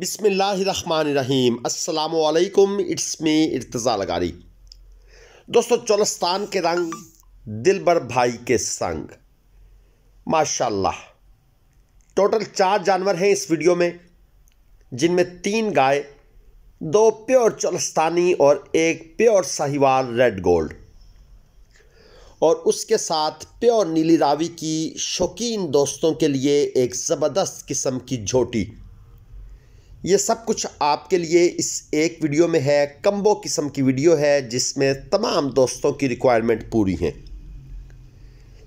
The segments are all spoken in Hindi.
बिसमीम अल्लाम इट्स मी इर्तज़ा लगारी दोस्तों चौलस्तान के रंग दिलबर भाई के संग माशाल्लाह टोटल चार जानवर हैं इस वीडियो में जिनमें तीन गाय दो प्योर चौलस्तानी और एक प्योर साहिवाल रेड गोल्ड और उसके साथ प्योर नीली रावी की शौकीन दोस्तों के लिए एक ज़बरदस्त किस्म की झोटी ये सब कुछ आपके लिए इस एक वीडियो में है कम्बो किस्म की वीडियो है जिसमें तमाम दोस्तों की रिक्वायरमेंट पूरी है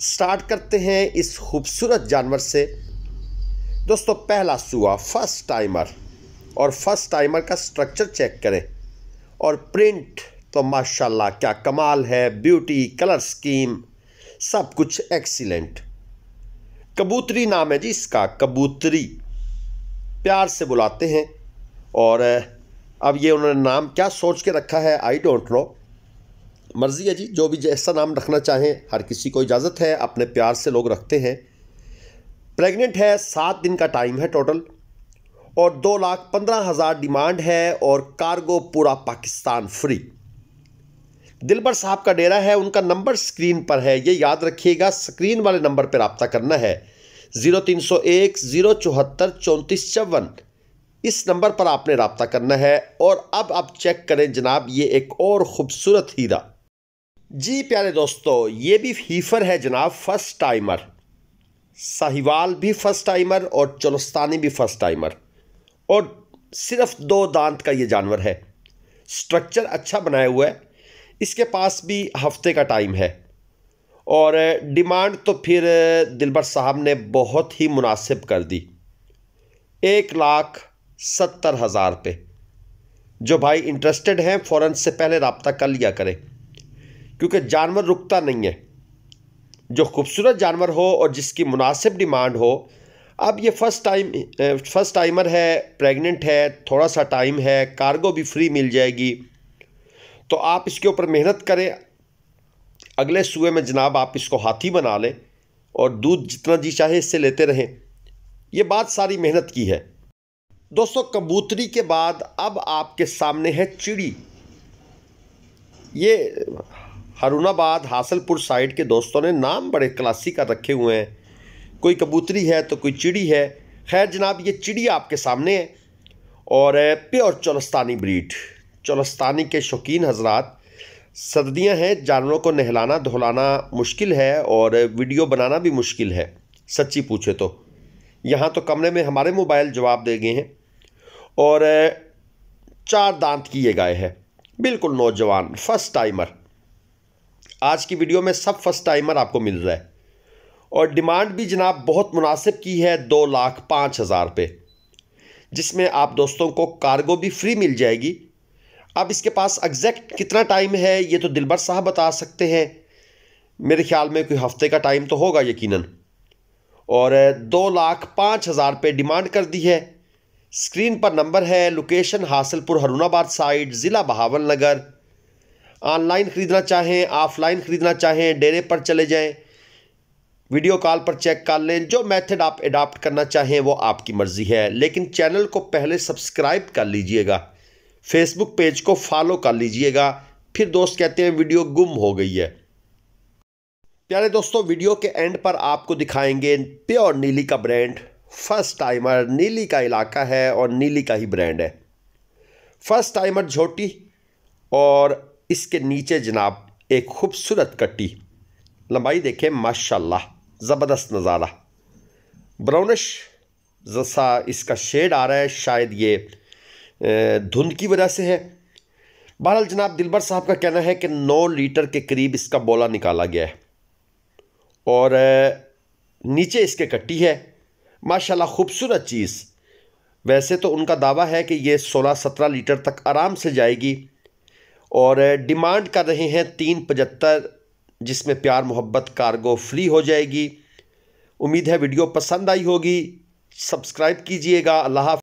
स्टार्ट करते हैं इस खूबसूरत जानवर से दोस्तों पहला सुआ फर्स्ट टाइमर और फर्स्ट टाइमर का स्ट्रक्चर चेक करें और प्रिंट तो माशाल्लाह क्या कमाल है ब्यूटी कलर स्कीम सब कुछ एक्सीलेंट कबूतरी नाम है जी इसका कबूतरी प्यार से बुलाते हैं और अब ये उन्होंने नाम क्या सोच के रखा है आई डोंट नो मर्ज़ी है जी जो भी जैसा नाम रखना चाहें हर किसी को इजाज़त है अपने प्यार से लोग रखते हैं प्रेग्नेंट है सात दिन का टाइम है टोटल और दो लाख पंद्रह हज़ार डिमांड है और कार्गो पूरा पाकिस्तान फ्री दिलबर साहब का डेरा है उनका नंबर स्क्रीन पर है ये याद रखिएगा स्क्रीन वाले नंबर पर रबता करना है ज़ीरो तीन सौ एक ज़ीरो चौहत्तर चौंतीस चौवन इस नंबर पर आपने रबता करना है और अब आप चेक करें जनाब ये एक और ख़ूबसूरत हीरा जी प्यारे दोस्तों ये भी हीफर है जनाब फर्स्ट टाइमर साहिवाल भी फर्स्ट टाइमर और चलस्तानी भी फर्स्ट टाइमर और सिर्फ दो दांत का ये जानवर है स्ट्रक्चर अच्छा बनाया हुआ है इसके पास भी हफ्ते का टाइम है और डिमांड तो फिर दिलबर साहब ने बहुत ही मुनासिब कर दी एक लाख सत्तर हज़ार पे जो भाई इंटरेस्टेड हैं फ़ौर से पहले रबता कर लिया करें क्योंकि जानवर रुकता नहीं है जो खूबसूरत जानवर हो और जिसकी मुनासिब डिमांड हो अब ये फ़र्स्ट टाइम फ़र्स्ट टाइमर है प्रेग्नेंट है थोड़ा सा टाइम है कार्गो भी फ्री मिल जाएगी तो आप इसके ऊपर मेहनत करें अगले सुबह में जनाब आप इसको हाथी बना लें और दूध जितना जी चाहे इससे लेते रहें ये बात सारी मेहनत की है दोस्तों कबूतरी के बाद अब आपके सामने है चिड़ी ये हरुणाबाद हासलपुर साइड के दोस्तों ने नाम बड़े का रखे हुए हैं कोई कबूतरी है तो कोई चिड़ी है खैर जनाब ये चिड़ी आपके सामने है और प्योर चौलस्तानी ब्रीड चौलस्तानी के शौकीन हजरात सर्दियां हैं जानवरों को नहलाना धोलाना मुश्किल है और वीडियो बनाना भी मुश्किल है सच्ची पूछे तो यहाँ तो कमरे में हमारे मोबाइल जवाब दे गए हैं और चार दांत की ये गाय है बिल्कुल नौजवान फर्स्ट टाइमर आज की वीडियो में सब फर्स्ट टाइमर आपको मिल रहा है और डिमांड भी जनाब बहुत मुनासिब की है दो लाख पाँच हज़ार पे जिसमें आप दोस्तों को कार्गो भी फ्री मिल जाएगी अब इसके पास एग्जैक्ट कितना टाइम है ये तो दिलबर साहब बता सकते हैं मेरे ख्याल में कोई हफ्ते का टाइम तो होगा यकीनन और दो लाख पाँच हज़ार पे डिमांड कर दी है स्क्रीन पर नंबर है लोकेशन हासिलपुर हरुणाबाद साइड ज़िला बहावल नगर ऑनलाइन ख़रीदना चाहें ऑफलाइन ख़रीदना चाहें डेरे पर चले जाएं वीडियो कॉल पर चेक कर लें जो मेथड आप एडाप्ट करना चाहें वो आपकी मर्ज़ी है लेकिन चैनल को पहले सब्सक्राइब कर लीजिएगा फेसबुक पेज को फॉलो कर लीजिएगा फिर दोस्त कहते हैं वीडियो गुम हो गई है प्यारे दोस्तों वीडियो के एंड पर आपको दिखाएंगे प्योर नीली का ब्रांड फर्स्ट टाइमर नीली का इलाका है और नीली का ही ब्रांड है फर्स्ट टाइमर झोटी और इसके नीचे जनाब एक खूबसूरत कट्टी लंबाई देखे माशाल्लाह ज़बरदस्त नज़ारा ब्राउनिश जैसा इसका शेड आ रहा है शायद ये धुंध की वजह से है बहरहाल जनाब दिलबर साहब का कहना है कि 9 लीटर के करीब इसका बोला निकाला गया है और नीचे इसके कट्टी है माशाल्लाह खूबसूरत चीज़ वैसे तो उनका दावा है कि ये 16-17 लीटर तक आराम से जाएगी और डिमांड कर रहे हैं तीन पचहत्तर जिसमें प्यार मोहब्बत कार्गो फ्री हो जाएगी उम्मीद है वीडियो पसंद आई होगी सब्सक्राइब कीजिएगा अल्लाह